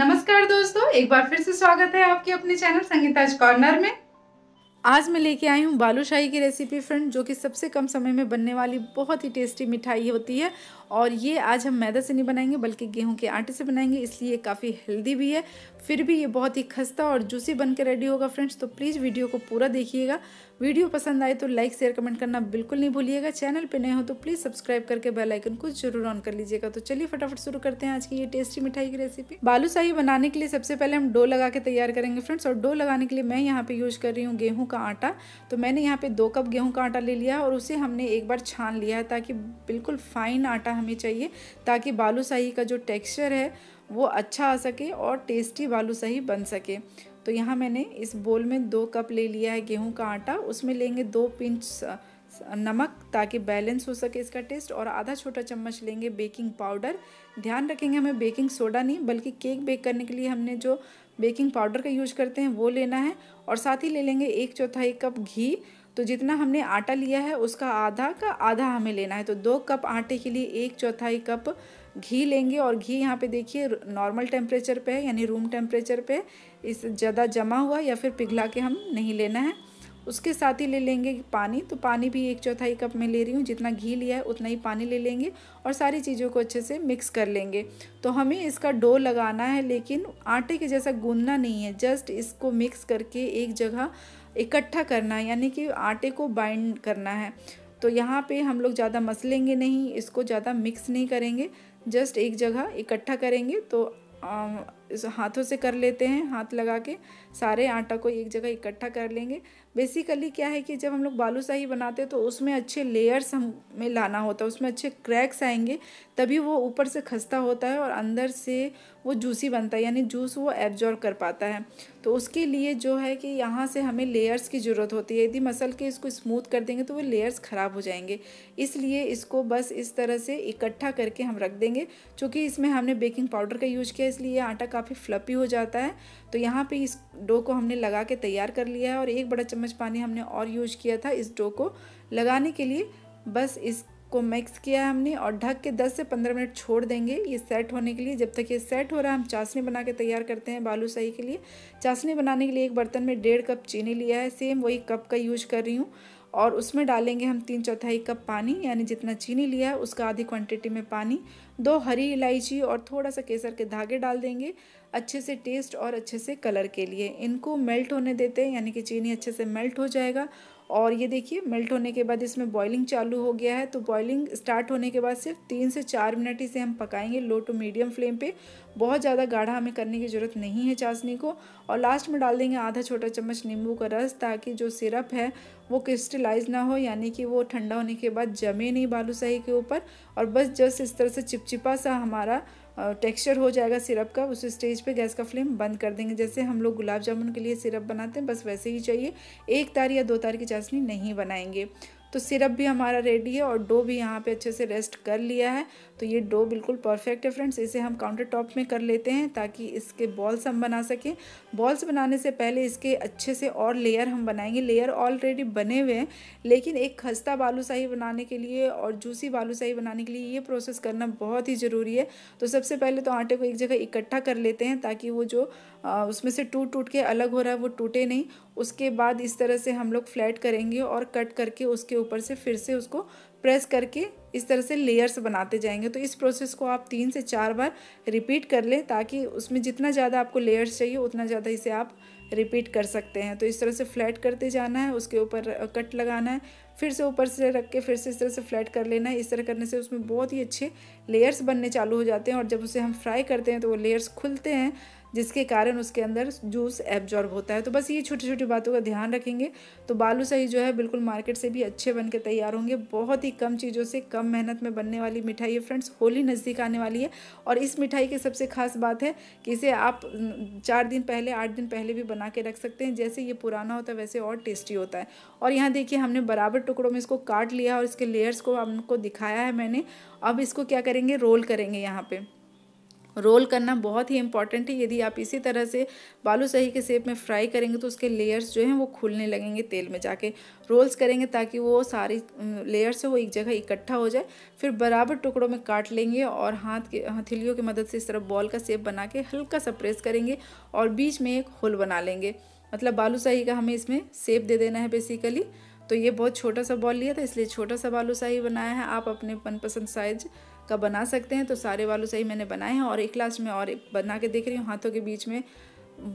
नमस्कार दोस्तों एक बार फिर से स्वागत है आपके अपने चैनल संगीताज कॉर्नर में आज मैं लेके आई हूँ बालूशाही की रेसिपी फ्रेंड जो कि सबसे कम समय में बनने वाली बहुत ही टेस्टी मिठाई होती है और ये आज हम मैदा से नहीं बनाएंगे बल्कि गेहूं के आटे से बनाएंगे इसलिए काफ़ी हेल्दी भी है फिर भी ये बहुत ही खस्ता और जूसी बन के रेडी होगा फ्रेंड्स तो प्लीज़ वीडियो को पूरा देखिएगा वीडियो पसंद आए तो लाइक शेयर कमेंट करना बिल्कुल नहीं भूलिएगा चैनल पर नए हो तो प्लीज़ सब्सक्राइब करके बेलाइकन को जरूर ऑन कर लीजिएगा तो चलिए फटाफट शुरू करते हैं आज की ये टेस्टी मिठाई की रेसिपी बालूशाही बनाने के लिए सबसे पहले हम डो लगा के तैयार करेंगे फ्रेंड्स और डो लगाने के लिए मैं यहाँ पर यूज़ कर रही हूँ गेहूँ का आटा तो मैंने यहाँ पर दो कप गेहूँ का आटा ले लिया और उसे हमने एक बार छान लिया है ताकि बिल्कुल फाइन आटा हमें चाहिए ताकि बालूशाही का जो टेक्सचर है वो अच्छा आ सके और टेस्टी बालूशाही बन सके तो यहाँ मैंने इस बोल में दो कप ले लिया है गेहूं का आटा उसमें लेंगे दो पिंच नमक ताकि बैलेंस हो सके इसका टेस्ट और आधा छोटा चम्मच लेंगे बेकिंग पाउडर ध्यान रखेंगे हमें बेकिंग सोडा नहीं बल्कि केक बेक करने के लिए हमने जो बेकिंग पाउडर का यूज करते हैं वो लेना है और साथ ही ले लेंगे एक चौथाई कप घी तो जितना हमने आटा लिया है उसका आधा का आधा हमें लेना है तो दो कप आटे के लिए एक चौथाई कप घी लेंगे और घी यहाँ पे देखिए नॉर्मल टेम्परेचर पे है यानी रूम टेम्परेचर पे इस ज़्यादा जमा हुआ या फिर पिघला के हम नहीं लेना है उसके साथ ही ले लेंगे पानी तो पानी भी एक चौथाई कप में ले रही हूँ जितना घी लिया है उतना ही पानी ले लेंगे और सारी चीज़ों को अच्छे से मिक्स कर लेंगे तो हमें इसका डो लगाना है लेकिन आटे के जैसा गूंदना नहीं है जस्ट इसको मिक्स करके एक जगह इकट्ठा करना यानी कि आटे को बाइंड करना है तो यहाँ पे हम लोग ज़्यादा मसलेंगे नहीं इसको ज़्यादा मिक्स नहीं करेंगे जस्ट एक जगह इकट्ठा करेंगे तो हाथों से कर लेते हैं हाथ लगा के सारे आटा को एक जगह इकट्ठा कर लेंगे बेसिकली क्या है कि जब हम लोग बालू शाही बनाते हैं तो उसमें अच्छे लेयर्स हमें लाना होता है उसमें अच्छे क्रैक्स आएंगे तभी वो ऊपर से खस्ता होता है और अंदर से वो जूसी बनता है यानी जूस वो एब्जॉर्व कर पाता है तो उसके लिए जो है कि यहाँ से हमें लेयर्स की ज़रूरत होती है यदि मसल के इसको स्मूथ कर देंगे तो वो लेयर्स ख़राब हो जाएंगे इसलिए इसको बस इस तरह से इकट्ठा करके हम रख देंगे चूँकि इसमें हमने बेकिंग पाउडर का यूज़ किया इसलिए आटा काफ़ी फ्लपी हो जाता है तो यहाँ पे इस डो को हमने लगा के तैयार कर लिया है और एक बड़ा चम्मच पानी हमने और यूज किया था इस डो को लगाने के लिए बस इसको मिक्स किया है हमने और ढक के 10 से 15 मिनट छोड़ देंगे ये सेट होने के लिए जब तक ये सेट हो रहा है हम चाशनी बना के तैयार करते हैं बालू सही के लिए चाशनी बनाने के लिए एक बर्तन में डेढ़ कप चीनी लिया है सेम वही कप का यूज कर रही हूँ और उसमें डालेंगे हम तीन चौथाई कप पानी यानी जितना चीनी लिया है उसका आधी क्वांटिटी में पानी दो हरी इलायची और थोड़ा सा केसर के धागे डाल देंगे अच्छे से टेस्ट और अच्छे से कलर के लिए इनको मेल्ट होने देते हैं यानी कि चीनी अच्छे से मेल्ट हो जाएगा और ये देखिए मेल्ट होने के बाद इसमें बॉइलिंग चालू हो गया है तो बॉइलिंग स्टार्ट होने के बाद सिर्फ तीन से चार मिनट इसे हम पकाएंगे लो टू मीडियम फ्लेम पे बहुत ज़्यादा गाढ़ा हमें करने की ज़रूरत नहीं है चाशनी को और लास्ट में डाल देंगे आधा छोटा चम्मच नींबू का रस ताकि जो सिरप है वो क्रिस्टलाइज ना हो यानी कि वो ठंडा होने के बाद जमे नहीं बालूशाही के ऊपर और बस जस्ट इस तरह से चिपचिपा सा हमारा टेक्सचर हो जाएगा सिरप का उस स्टेज पे गैस का फ्लेम बंद कर देंगे जैसे हम लोग गुलाब जामुन के लिए सिरप बनाते हैं बस वैसे ही चाहिए एक तार या दो तार की चाशनी नहीं बनाएंगे तो सिरप भी हमारा रेडी है और डो भी यहाँ पे अच्छे से रेस्ट कर लिया है तो ये डो बिल्कुल परफेक्ट है फ्रेंड्स इसे हम काउंटर टॉप में कर लेते हैं ताकि इसके बॉल्स हम बना सकें बॉल्स बनाने से पहले इसके अच्छे से और लेयर हम बनाएंगे लेयर ऑलरेडी बने हुए हैं लेकिन एक खस्ता बालूशाही बनाने के लिए और जूसी बालूशाही बनाने के लिए ये प्रोसेस करना बहुत ही ज़रूरी है तो सबसे पहले तो आटे को एक जगह इकट्ठा कर लेते हैं ताकि वो जो उसमें से टूट टूट के अलग हो रहा है वो टूटे नहीं उसके बाद इस तरह से हम लोग फ्लैट करेंगे और कट करके उसके ऊपर से फिर से उसको प्रेस करके इस तरह से लेयर्स बनाते जाएंगे तो इस प्रोसेस को आप तीन से चार बार रिपीट कर लें ताकि उसमें जितना ज़्यादा आपको लेयर्स चाहिए उतना ज़्यादा इसे आप रिपीट कर सकते हैं तो इस तरह से फ्लैट करते जाना है उसके ऊपर कट लगाना है फिर से ऊपर से रख के फिर से इस तरह से फ्लैट कर लेना है इस तरह करने से उसमें बहुत ही अच्छे लेयर्स बनने चालू हो जाते हैं और जब उसे हम फ्राई करते हैं तो वो लेयर्स खुलते हैं जिसके कारण उसके अंदर जूस एब्जॉर्ब होता है तो बस ये छोटी छोटी बातों का ध्यान रखेंगे तो बालू सही जो है बिल्कुल मार्केट से भी अच्छे बन के तैयार होंगे बहुत ही कम चीज़ों से कम मेहनत में बनने वाली मिठाई है फ्रेंड्स होली नज़दीक आने वाली है और इस मिठाई की सबसे खास बात है कि इसे आप चार दिन पहले आठ दिन पहले भी बना के रख सकते हैं जैसे ये पुराना होता है वैसे और टेस्टी होता है और यहाँ देखिए हमने बराबर टुकड़ों में इसको काट लिया और इसके लेयर्स को हमको दिखाया है मैंने अब इसको क्या करेंगे रोल करेंगे यहाँ पर रोल करना बहुत ही इंपॉर्टेंट है यदि आप इसी तरह से बालू सही के सेप में फ्राई करेंगे तो उसके लेयर्स जो हैं वो खुलने लगेंगे तेल में जाके रोल्स करेंगे ताकि वो सारी लेयर्स है वो एक जगह इकट्ठा हो जाए फिर बराबर टुकड़ों में काट लेंगे और हाथ के हथेलियों हाँ, की मदद से इस तरह बॉल का सेप बना के हल्का सा प्रेस करेंगे और बीच में एक होल बना लेंगे मतलब बालू शाही का हमें इसमें सेप दे देना है बेसिकली तो ये बहुत छोटा सा बॉल लिया था इसलिए छोटा सा बालू शाही बनाया है आप अपने मनपसंद साइज का बना सकते हैं तो सारे से सही मैंने बनाए हैं और एक लास्ट में और बना के देख रही हूँ हाथों के बीच में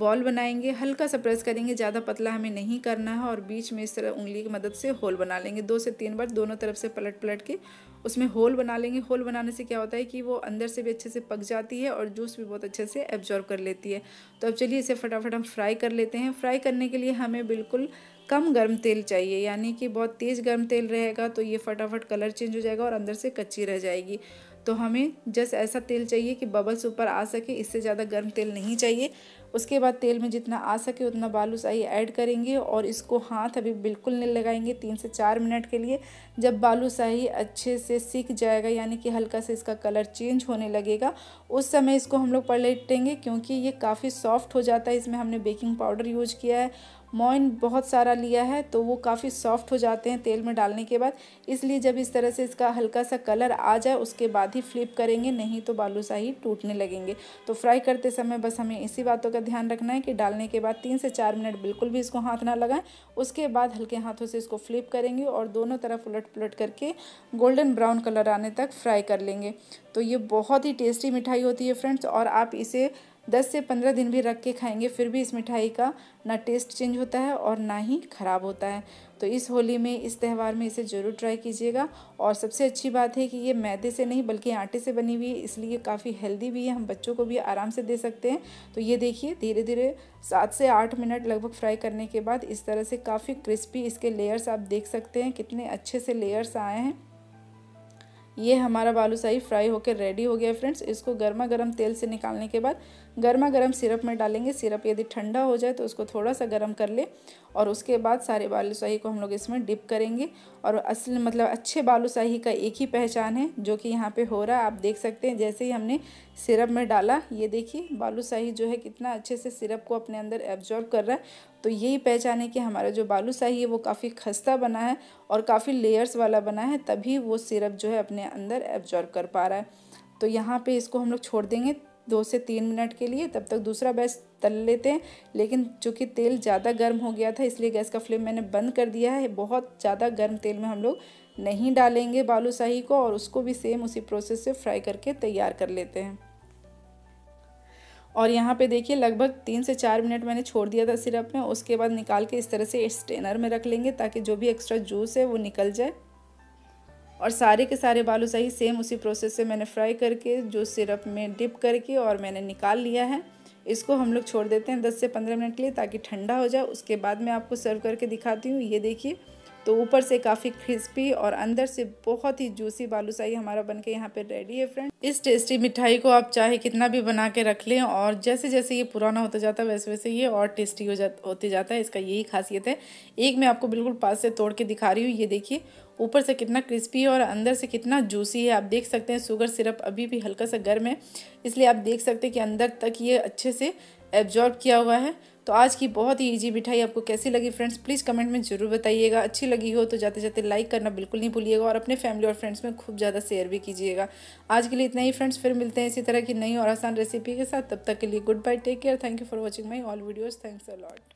बॉल बनाएंगे हल्का सा प्रेस करेंगे ज़्यादा पतला हमें नहीं करना है और बीच में इस तरह उंगली की मदद से होल बना लेंगे दो से तीन बार दोनों तरफ से पलट पलट के उसमें होल बना लेंगे होल बनाने से क्या होता है कि वो अंदर से भी अच्छे से पक जाती है और जूस भी बहुत अच्छे से एब्जॉर्व कर लेती है तो अब चलिए इसे फटाफट हम फ्राई कर लेते हैं फ्राई करने के लिए हमें बिल्कुल कम गर्म तेल चाहिए यानी कि बहुत तेज़ गर्म तेल रहेगा तो ये फटाफट कलर चेंज हो जाएगा और अंदर से कच्ची रह जाएगी तो हमें जस्ट ऐसा तेल चाहिए कि बबल्स ऊपर आ सके इससे ज़्यादा गर्म तेल नहीं चाहिए उसके बाद तेल में जितना आ सके उतना बालूसाही ऐड करेंगे और इसको हाथ अभी बिल्कुल नहीं लगाएंगे तीन से चार मिनट के लिए जब बालू शाही अच्छे से सीख जाएगा यानी कि हल्का से इसका कलर चेंज होने लगेगा उस समय इसको हम लोग पलटेंगे क्योंकि ये काफ़ी सॉफ्ट हो जाता है इसमें हमने बेकिंग पाउडर यूज किया है मोइन बहुत सारा लिया है तो वो काफ़ी सॉफ्ट हो जाते हैं तेल में डालने के बाद इसलिए जब इस तरह से इसका हल्का सा कलर आ जाए उसके बाद ही फ्लिप करेंगे नहीं तो बालूशाही टूटने लगेंगे तो फ्राई करते समय बस हमें इसी बातों का ध्यान रखना है कि डालने के बाद तीन से चार मिनट बिल्कुल भी इसको हाथ ना लगाएं उसके बाद हल्के हाथों से इसको फ्लिप करेंगे और दोनों तरफ उलट पुलट करके गोल्डन ब्राउन कलर आने तक फ्राई कर लेंगे तो ये बहुत ही टेस्टी मिठाई होती है फ्रेंड्स और आप इसे दस से पंद्रह दिन भी रख के खाएंगे फिर भी इस मिठाई का ना टेस्ट चेंज होता है और ना ही ख़राब होता है तो इस होली में इस त्यौहार में इसे ज़रूर ट्राई कीजिएगा और सबसे अच्छी बात है कि ये मैदे से नहीं बल्कि आटे से बनी हुई है इसलिए काफ़ी हेल्दी भी है हम बच्चों को भी आराम से दे सकते हैं तो ये देखिए धीरे धीरे सात से आठ मिनट लगभग फ्राई करने के बाद इस तरह से काफ़ी क्रिस्पी इसके लेयर्स आप देख सकते हैं कितने अच्छे से लेयर्स आए हैं ये हमारा बालूशाही फ्राई होकर रेडी हो गया फ्रेंड्स इसको गर्मा गर्म तेल से निकालने के बाद गर्मा गर्म सिरप में डालेंगे सिरप यदि ठंडा हो जाए तो उसको थोड़ा सा गर्म कर ले और उसके बाद सारे बालूशाही को हम लोग इसमें डिप करेंगे और असल मतलब अच्छे बालूशाही का एक ही पहचान है जो कि यहाँ पे हो रहा है आप देख सकते हैं जैसे ही हमने सिरप में डाला ये देखिए बालूशाही जो है कितना अच्छे से सिरप को अपने अंदर एब्जॉर्ब कर रहा है तो यही पहचान है कि हमारा जो बालूशाही है वो काफ़ी खस्ता बना है और काफ़ी लेयर्स वाला बना है तभी वो सिरप जो है अपने अंदर एब्जॉर्ब कर पा रहा है तो यहाँ पे इसको हम लोग छोड़ देंगे दो से तीन मिनट के लिए तब तक दूसरा बैच तल लेते हैं लेकिन चूँकि तेल ज़्यादा गर्म हो गया था इसलिए गैस का फ्लेम मैंने बंद कर दिया है बहुत ज़्यादा गर्म तेल में हम लोग नहीं डालेंगे बालूशाही को और उसको भी सेम उसी प्रोसेस से फ्राई करके तैयार कर लेते हैं और यहाँ पे देखिए लगभग तीन से चार मिनट मैंने छोड़ दिया था सिरप में उसके बाद निकाल के इस तरह से स्टेनर में रख लेंगे ताकि जो भी एक्स्ट्रा जूस है वो निकल जाए और सारे के सारे बालू शाही सेम उसी प्रोसेस से मैंने फ्राई करके जो सिरप में डिप करके और मैंने निकाल लिया है इसको हम लोग छोड़ देते हैं 10 से 15 मिनट के लिए ताकि ठंडा हो जाए उसके बाद मैं आपको सर्व करके दिखाती हूँ ये देखिए तो ऊपर से काफ़ी क्रिस्पी और अंदर से बहुत ही जूसी बालूशाही हमारा बनके यहाँ पर रेडी है फ्रेंड इस टेस्टी मिठाई को आप चाहे कितना भी बना के रख लें और जैसे जैसे ये पुराना होता जाता है वैसे वैसे ये और टेस्टी हो जा होते जाता है इसका यही खासियत है एक मैं आपको बिल्कुल पास से तोड़ के दिखा रही हूँ ये देखिए ऊपर से कितना क्रिस्पी है और अंदर से कितना जूसी है आप देख सकते हैं शुगर सिरप अभी भी हल्का सा गर्म है इसलिए आप देख सकते हैं कि अंदर तक ये अच्छे से एब्जॉर्ब किया हुआ है तो आज की बहुत ही ईजी मिठाई आपको कैसी लगी फ्रेंड्स प्लीज़ कमेंट में ज़रूर बताइएगा अच्छी लगी हो तो जाते जाते लाइक करना बिल्कुल नहीं भूलिएगा और अपने फैमिली और फ्रेंड्स में खूब ज़्यादा शेयर भी कीजिएगा आज के लिए इतना ही फ्रेंड्स फिर मिलते हैं इसी तरह की नई और आसान रेसिपी के साथ तब तक के लिए goodbye take care thank you for watching my all videos thanks a lot